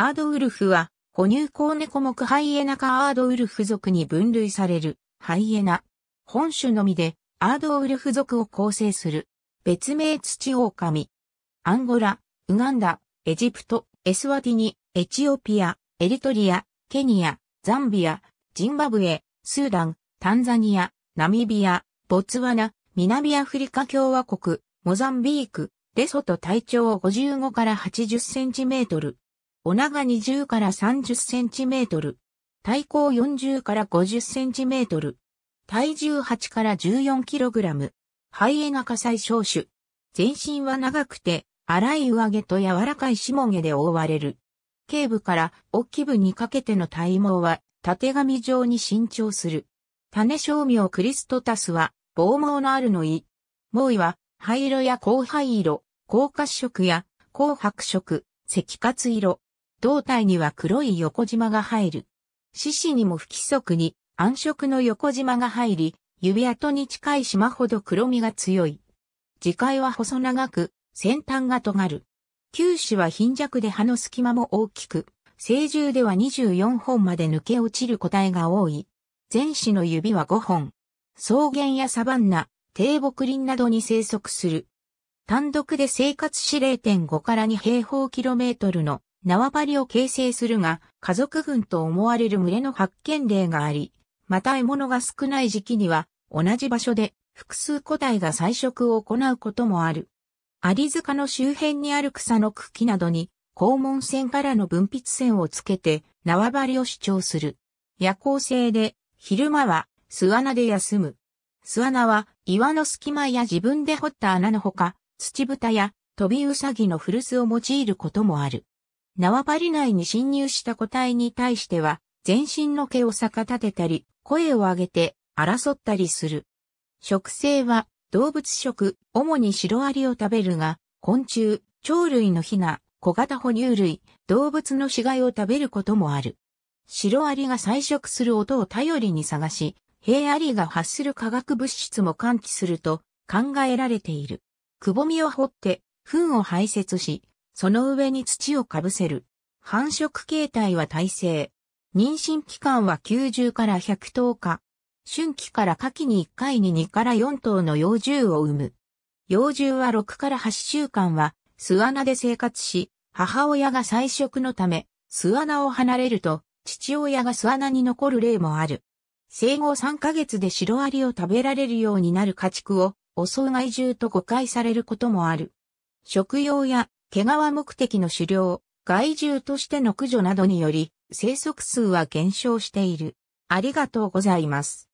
アードウルフは、哺乳項猫目ハイエナ科アードウルフ属に分類される、ハイエナ。本種のみで、アードウルフ属を構成する。別名土狼。アンゴラ、ウガンダ、エジプト、エスワティニ、エチオピア、エリトリア、ケニア、ザンビア、ジンバブエ、スーダン、タンザニア、ナミビア、ボツワナ、南アフリカ共和国、モザンビーク、レソト体長55から80センチメートル。お長20から30センチメートル。体高40から50センチメートル。体重8から14キログラム。ハイエナ火災小種。全身は長くて、荒い上毛と柔らかい下毛で覆われる。頸部から大き部にかけての体毛は、縦紙状に伸長する。種照明クリストタスは、防毛のあるのい。猛威は、灰色や紅灰色、高褐色や、紅白色、赤褐色、胴体には黒い横縞が入る。獅子にも不規則に暗色の横縞が入り、指跡に近い島ほど黒みが強い。磁界は細長く、先端が尖る。九子は貧弱で葉の隙間も大きく、成獣では24本まで抜け落ちる個体が多い。前子の指は5本。草原やサバンナ、低木林などに生息する。単独で生活し0.5から2平方キロメートルの縄張りを形成するが、家族群と思われる群れの発見例があり、また獲物が少ない時期には、同じ場所で複数個体が採食を行うこともある。アリ塚の周辺にある草の茎などに、肛門線からの分泌線をつけて縄張りを主張する。夜行性で、昼間は巣穴で休む。巣穴は岩の隙間や自分で掘った穴のほか、土蓋や飛びうさぎの古巣を用いることもある。縄張り内に侵入した個体に対しては、全身の毛を逆立てたり、声を上げて争ったりする。食性は動物食、主にシロアリを食べるが、昆虫、鳥類のヒナ、小型哺乳類、動物の死骸を食べることもある。シロアリが採食する音を頼りに探し、ヘイアリが発する化学物質も感知すると考えられている。くぼみを掘って、糞を排泄し、その上に土をかぶせる。繁殖形態は耐性。妊娠期間は90から110日。春季から夏季に1回に2から4頭の幼獣を産む。幼獣は6から8週間は巣穴で生活し、母親が菜食のため巣穴を離れると父親が巣穴に残る例もある。生後3ヶ月でシロアリを食べられるようになる家畜を襲う害獣と誤解されることもある。食用や毛皮目的の狩猟、害獣としての駆除などにより、生息数は減少している。ありがとうございます。